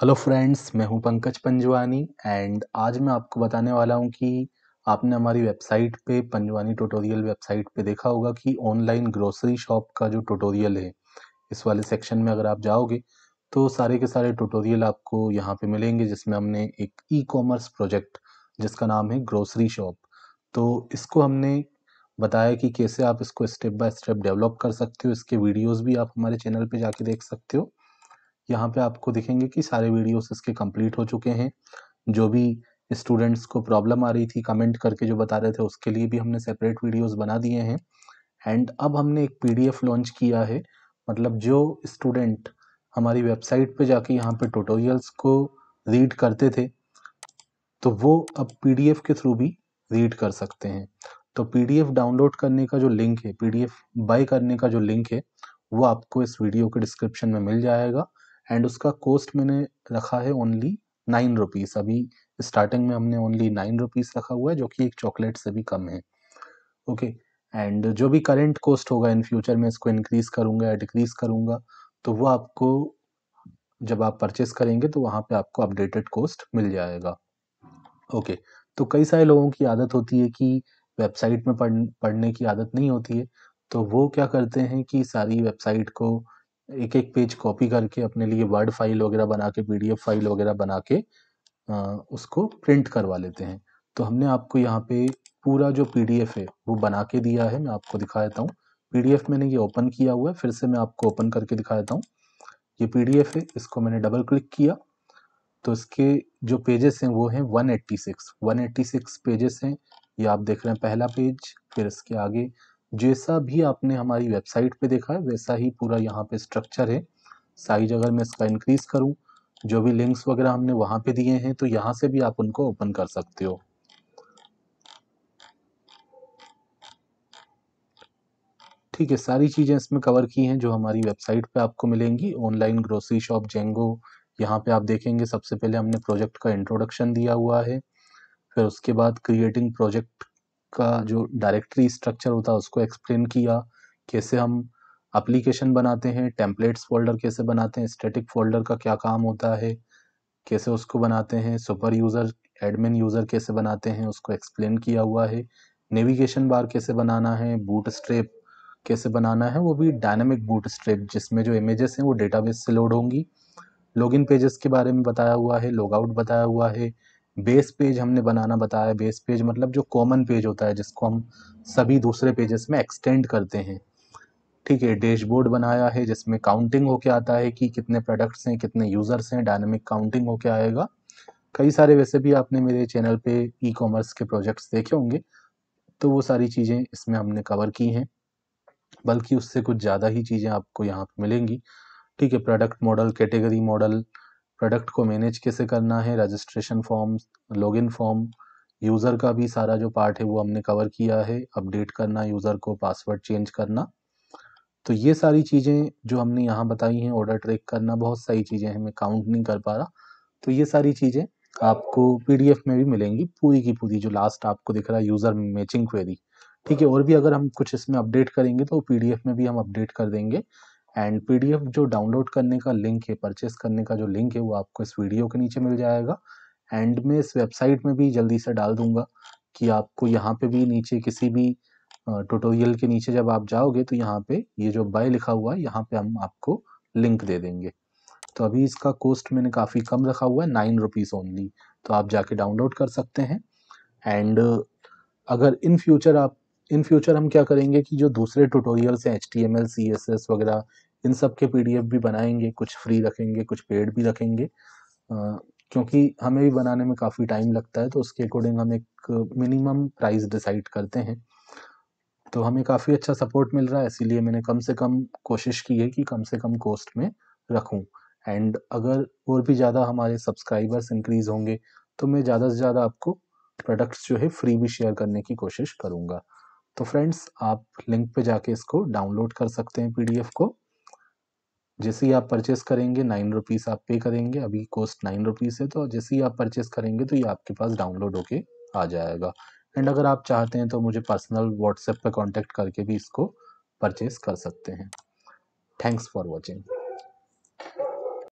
hello friends मैं हूं Pankaj Panjwani and आज मैं आपको बताने वाला हूं कि आपने हमारी वेबसाइट पे पंजवानी ट्यूटोरियल वेबसाइट पे देखा होगा कि ऑनलाइन ग्रोसरी शॉप का जो ट्यूटोरियल है इस वाले सेक्शन में अगर आप जाओगे तो सारे के सारे ट्यूटोरियल आपको यहाँ पे मिलेंगे जिसमें हमने एक ई कॉमर्स प्रोजेक्ट जिसका नाम है ग्रोसरी शॉप तो इसको हमने बताया कि कैसे आप इसको स्टेप बाय स्टेप डेवलप कर सकते हो इसके वीडियोस भी आप हमारे चैनल पे जाके देख सकते हो यहाँ पे आपको दिखेंगे कि सारे वीडियोस इसके कंप्लीट हो चुके हैं जो भी स्टूडेंट्स को प्रॉब्लम आ रही थी कमेंट करके जो बता रहे थे उसके लिए भी हमने सेपरेट वीडियोस बना दिए हैं एंड अब हमने एक पीडीएफ लॉन्च किया है मतलब जो स्टूडेंट हमारी वेबसाइट पे जाके यहाँ पे ट्यूटोरियल्स को रीड करते थे तो वो अब पीडीएफ के थ्रू भी रीड कर सकते हैं तो पीडीएफ डाउनलोड करने का जो लिंक है पीडीएफ बाय करने का जो लिंक है वो आपको इस वीडियो के डिस्क्रिप्शन में मिल जाएगा एंड उसका कॉस्ट मैंने रखा है ओनली नाइन रुपीज़ अभी स्टार्टिंग में हमने ओनली नाइन रुपीज़ रखा हुआ है जो कि एक चॉकलेट से भी कम है ओके okay, एंड जो भी करेंट कॉस्ट होगा इन फ्यूचर में इसको इंक्रीज़ करूँगा या डिक्रीज़ करूँगा तो वो आपको जब आप परचेस करेंगे तो वहाँ पे आपको अपडेटेड कॉस्ट मिल जाएगा ओके okay, तो कई सारे लोगों की आदत होती है कि वेबसाइट में पढ़ पढ़ने की आदत नहीं होती है तो वो क्या करते हैं कि सारी वेबसाइट को एक एक पेज कॉपी करके अपने लिए वर्ड फाइल वगैरह बना के पी फाइल वगैरह बना के उसको प्रिंट करवा लेते हैं तो हमने आपको यहाँ पे पूरा जो पी है वो बना के दिया है मैं आपको दिखा देता हूँ पीडीएफ मैंने ये ओपन किया हुआ है फिर से मैं आपको ओपन करके दिखा देता हूँ ये पी है इसको मैंने डबल क्लिक किया तो इसके जो पेजेस हैं वो हैं 186 186 पेजेस हैं ये आप देख रहे हैं पहला पेज फिर इसके आगे जैसा भी आपने हमारी वेबसाइट पे देखा है वैसा ही पूरा यहाँ पे स्ट्रक्चर है साइज अगर मैं इसका इंक्रीज़ करूँ जो भी लिंक्स वगैरह हमने वहाँ पे दिए हैं तो यहाँ से भी आप उनको ओपन कर सकते हो ठीक है सारी चीज़ें इसमें कवर की हैं जो हमारी वेबसाइट पे आपको मिलेंगी ऑनलाइन ग्रोसरी शॉप जेंगो यहाँ पे आप देखेंगे सबसे पहले हमने प्रोजेक्ट का इंट्रोडक्शन दिया हुआ है फिर उसके बाद क्रिएटिंग प्रोजेक्ट का जो डायरेक्टरी स्ट्रक्चर होता है उसको एक्सप्लेन किया कैसे हम एप्लीकेशन बनाते हैं टेम्पलेट्स फोल्डर कैसे बनाते हैं स्टैटिक फोल्डर का क्या काम होता है कैसे उसको बनाते हैं सुपर यूज़र एडमिन यूज़र कैसे बनाते हैं उसको एक्सप्लेन किया हुआ है नेविगेशन बार कैसे बनाना है बूट स्ट्रेप कैसे बनाना है वो भी डायनामिक बूट स्ट्रेप जिसमें जो इमेजेस हैं वो डेटाबेस से लोड होंगी लॉगिन पेजेस के बारे में बताया हुआ है लॉगआउट बताया हुआ है बेस पेज हमने बनाना बताया बेस पेज मतलब जो कॉमन पेज होता है जिसको हम सभी दूसरे पेजेस में एक्सटेंड करते हैं ठीक है डैशबोर्ड बनाया है जिसमें काउंटिंग होके आता है कि कितने प्रोडक्ट्स हैं कितने यूज़र्स हैं डायनेमिक काउंटिंग होके आएगा कई सारे वैसे भी आपने मेरे चैनल पे ई कॉमर्स के प्रोजेक्ट्स देखे होंगे तो वो सारी चीज़ें इसमें हमने कवर की हैं बल्कि उससे कुछ ज़्यादा ही चीज़ें आपको यहाँ पर मिलेंगी ठीक है product model category model product को मैनेज कैसे करना है registration form login form user का भी सारा जो पार्ट है वो हमने कवर किया है अपडेट करना यूज़र को पासवर्ड चेंज करना तो ये सारी चीज़ें जो हमने यहाँ बताई हैं ऑर्डर ट्रैक करना बहुत सारी चीज़ें हैं मैं काउंट नहीं कर पा रहा तो ये सारी चीज़ें आपको पीडीएफ में भी मिलेंगी पूरी की पूरी जो लास्ट आपको दिख रहा है यूज़र मैचिंग क्वेरी ठीक है और भी अगर हम कुछ इसमें अपडेट करेंगे तो पी में भी हम अपडेट कर देंगे एंड पीडीएफ जो डाउनलोड करने का लिंक है परचेस करने का जो लिंक है वो आपको इस वीडियो के नीचे मिल जाएगा एंड मैं इस वेबसाइट में भी जल्दी से डाल दूंगा कि आपको यहाँ पे भी नीचे किसी भी ट्यूटोरियल के नीचे जब आप जाओगे तो यहाँ पे ये जो बाय लिखा हुआ है यहाँ पे हम आपको लिंक दे देंगे तो अभी इसका कॉस्ट मैंने काफ़ी कम रखा हुआ है नाइन रुपीज़ ओनली तो आप जाके डाउनलोड कर सकते हैं एंड अगर इन फ्यूचर आप इन फ्यूचर हम क्या करेंगे कि जो दूसरे ट्यूटोरियल्स हैं H T M L C S S वगैरह इन सब के पी डी एफ भी बनाएंगे कुछ फ्री रखेंगे कुछ पेड भी रखेंगे आ, क्योंकि हमें भी बनाने में काफ़ी टाइम लगता है तो उसके अकॉर्डिंग हम एक मिनिमम प्राइस डिसाइड करते हैं तो हमें काफ़ी अच्छा सपोर्ट मिल रहा है इसीलिए मैंने कम से कम कोशिश की है कि कम से कम कॉस्ट में रखूँ एंड अगर और भी ज़्यादा हमारे सब्सक्राइबर्स इंक्रीज़ होंगे तो मैं ज़्यादा से ज़्यादा आपको प्रोडक्ट्स जो है फ्री भी शेयर करने की कोशिश करूँगा तो फ्रेंड्स आप लिंक पे जाके इसको डाउनलोड कर सकते हैं पीडीएफ को जैसे ही आप परचेस करेंगे नाइन रुपीज़ आप पे करेंगे अभी कॉस्ट नाइन रुपीज़ है तो जैसे ही आप परचेस करेंगे तो ये आपके पास डाउनलोड होके आ जाएगा एंड अगर आप चाहते हैं तो मुझे पर्सनल व्हाट्सएप पर कॉन्टेक्ट करके भी इसको परचेस कर सकते हैं थैंक्स फॉर वॉचिंग